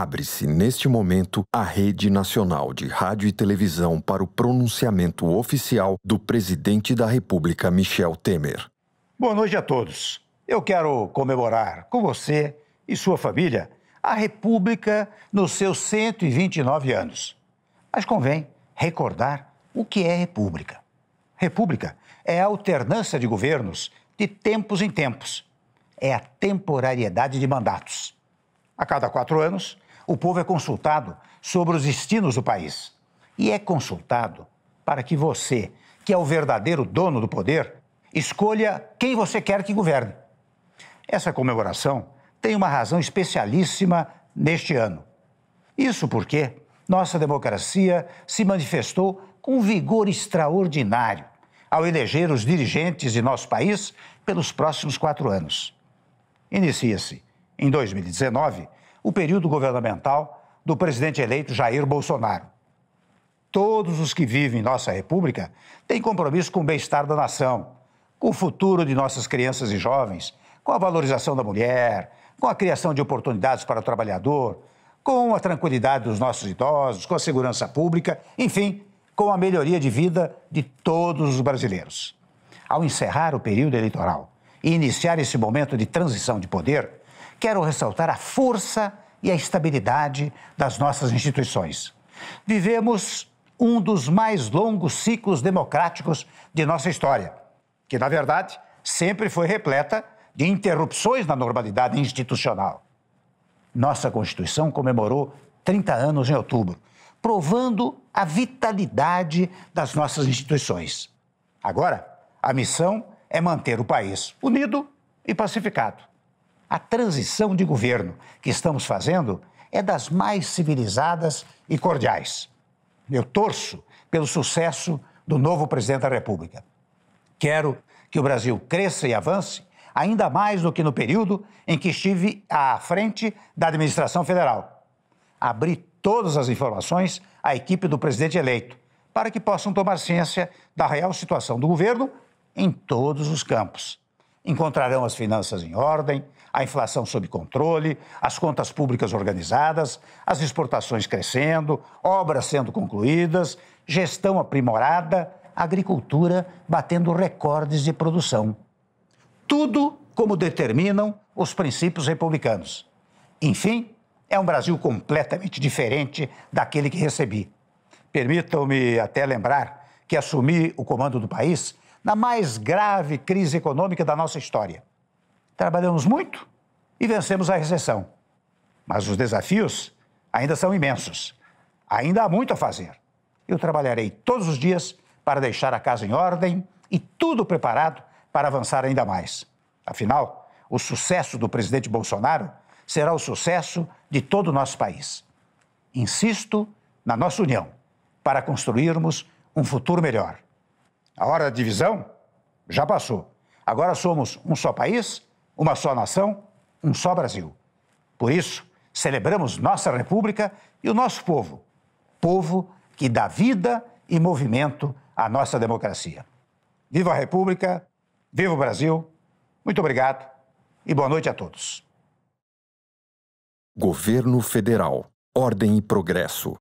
Abre-se neste momento a Rede Nacional de Rádio e Televisão para o pronunciamento oficial do presidente da República, Michel Temer. Boa noite a todos. Eu quero comemorar com você e sua família a República nos seus 129 anos. Mas convém recordar o que é República. República é a alternância de governos de tempos em tempos. É a temporariedade de mandatos. A cada quatro anos, o povo é consultado sobre os destinos do país. E é consultado para que você, que é o verdadeiro dono do poder, escolha quem você quer que governe. Essa comemoração tem uma razão especialíssima neste ano. Isso porque nossa democracia se manifestou com vigor extraordinário ao eleger os dirigentes de nosso país pelos próximos quatro anos. Inicia-se, em 2019, o período governamental do presidente eleito Jair Bolsonaro. Todos os que vivem em nossa República têm compromisso com o bem-estar da nação, com o futuro de nossas crianças e jovens, com a valorização da mulher, com a criação de oportunidades para o trabalhador, com a tranquilidade dos nossos idosos, com a segurança pública, enfim, com a melhoria de vida de todos os brasileiros. Ao encerrar o período eleitoral e iniciar esse momento de transição de poder, quero ressaltar a força e a estabilidade das nossas instituições. Vivemos um dos mais longos ciclos democráticos de nossa história, que, na verdade, sempre foi repleta de interrupções na normalidade institucional. Nossa Constituição comemorou 30 anos em outubro, provando a vitalidade das nossas instituições. Agora, a missão é manter o país unido e pacificado. A transição de governo que estamos fazendo é das mais civilizadas e cordiais. Eu torço pelo sucesso do novo presidente da República. Quero que o Brasil cresça e avance, ainda mais do que no período em que estive à frente da administração federal. Abri todas as informações à equipe do presidente eleito, para que possam tomar ciência da real situação do governo em todos os campos encontrarão as finanças em ordem, a inflação sob controle, as contas públicas organizadas, as exportações crescendo, obras sendo concluídas, gestão aprimorada, agricultura batendo recordes de produção. Tudo como determinam os princípios republicanos. Enfim, é um Brasil completamente diferente daquele que recebi. Permitam-me até lembrar que assumi o comando do país na mais grave crise econômica da nossa história. Trabalhamos muito e vencemos a recessão. Mas os desafios ainda são imensos. Ainda há muito a fazer. Eu trabalharei todos os dias para deixar a casa em ordem e tudo preparado para avançar ainda mais. Afinal, o sucesso do presidente Bolsonaro será o sucesso de todo o nosso país. Insisto na nossa união para construirmos um futuro melhor. A hora da divisão já passou. Agora somos um só país, uma só nação, um só Brasil. Por isso, celebramos nossa República e o nosso povo, povo que dá vida e movimento à nossa democracia. Viva a República, viva o Brasil. Muito obrigado e boa noite a todos. Governo Federal. Ordem e Progresso.